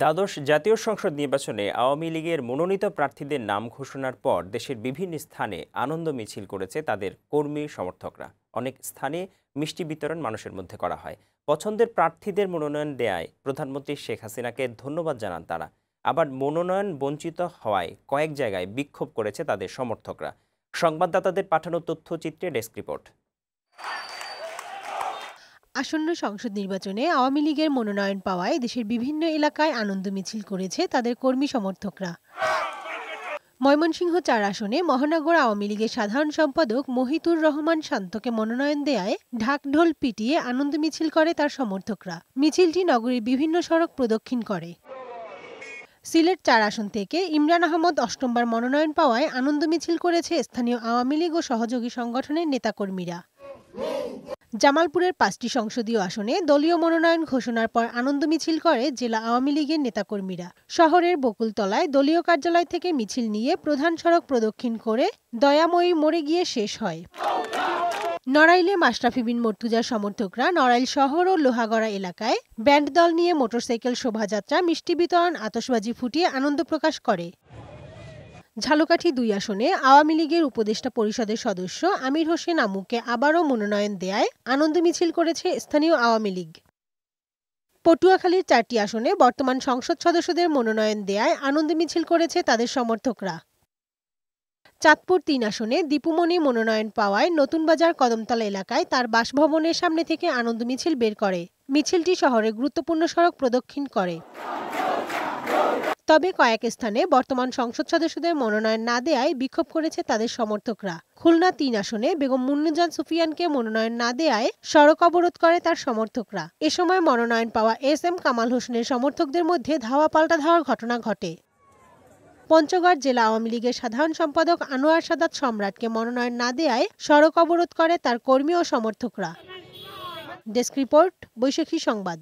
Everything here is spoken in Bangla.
দ্বাদশ জাতীয় সংসদ নির্বাচনে আওয়ামী লীগের মনোনীত প্রার্থীদের নাম ঘোষণার পর দেশের বিভিন্ন স্থানে আনন্দ মিছিল করেছে তাদের কর্মী সমর্থকরা অনেক স্থানে মিষ্টি বিতরণ মানুষের মধ্যে করা হয় পছন্দের প্রার্থীদের মনোনয়ন দেয়ায় প্রধানমন্ত্রী শেখ হাসিনাকে ধন্যবাদ জানান তারা আবার মনোনয়ন বঞ্চিত হওয়ায় কয়েক জায়গায় বিক্ষোভ করেছে তাদের সমর্থকরা সংবাদদাতাদের পাঠানো তথ্যচিত্রে ডেস্ক রিপোর্ট আসন্ন সংসদ নির্বাচনে আওয়ামী লীগের মনোনয়ন পাওয়ায় দেশের বিভিন্ন এলাকায় আনন্দ মিছিল করেছে তাদের কর্মী সমর্থকরা ময়মনসিংহ চার আসনে মহানগর আওয়ামী লীগের সাধারণ সম্পাদক মহিতুর রহমান শান্তকে মনোনয়ন দেয়ায় ঢাকঢোল পিটিয়ে আনন্দ মিছিল করে তার সমর্থকরা মিছিলটি নগরীর বিভিন্ন সড়ক প্রদক্ষিণ করে সিলেট চার আসন থেকে ইমরান আহমদ অষ্টমবার মনোনয়ন পাওয়ায় আনন্দ মিছিল করেছে স্থানীয় আওয়ামী লীগ ও সহযোগী সংগঠনের নেতাকর্মীরা জামালপুরের পাঁচটি সংসদীয় আসনে দলীয় মনোনয়ন ঘোষণার পর আনন্দ মিছিল করে জেলা আওয়ামী লীগের নেতাকর্মীরা শহরের বকুলতলায় দলীয় কার্যালয় থেকে মিছিল নিয়ে প্রধান সড়ক প্রদক্ষিণ করে দয়াময়ী মরে গিয়ে শেষ হয় নড়াইলে মাশরাফি বিন মর্তুজার সমর্থকরা নড়াইল শহর ও লোহাগড়া এলাকায় ব্যান্ড দল নিয়ে মোটরসাইকেল শোভাযাত্রা মিষ্টি বিতরণ আতসবাজি ফুটিয়ে আনন্দ প্রকাশ করে ঝালকাঠি দুই আসনে আওয়ামী লীগের উপদেষ্টা পরিষদের সদস্য আমির হোসেন আমুকে আবারও মনোনয়ন দেয়ায় আনন্দ মিছিল করেছে স্থানীয় আওয়ামী লীগ পটুয়াখালীর চারটি আসনে বর্তমান সংসদ সদস্যদের মনোনয়ন দেয়ায় আনন্দ মিছিল করেছে তাদের সমর্থকরা চাঁদপুর তিন আসনে দীপুমণি মনোনয়ন পাওয়ায় নতুন বাজার কদমতলা এলাকায় তার বাসভবনের সামনে থেকে আনন্দ মিছিল বের করে মিছিলটি শহরে গুরুত্বপূর্ণ সড়ক প্রদক্ষিণ করে তবে কয়েক স্থানে বর্তমান সংসদ সদস্যদের মনোনয়ন না দেয়ায় বিক্ষোভ করেছে তাদের সমর্থকরা খুলনা তিন আসনে বেগম মুন্নুজান সুফিয়ানকে মনোনয়ন না দেয়ায় সড়ক অবরোধ করে তার সমর্থকরা এ সময় মনোনয়ন পাওয়া এস এম কামাল হোসেনের সমর্থকদের মধ্যে ধাওয়া পাল্টা ধাওয়ার ঘটনা ঘটে পঞ্চগড় জেলা আওয়ামী লীগের সাধারণ সম্পাদক আনোয়ার সাদাত সম্রাটকে মনোনয়ন না দেয়ায় সড়ক অবরোধ করে তার কর্মী ও সমর্থকরা ডেস্ক রিপোর্ট বৈশাখী সংবাদ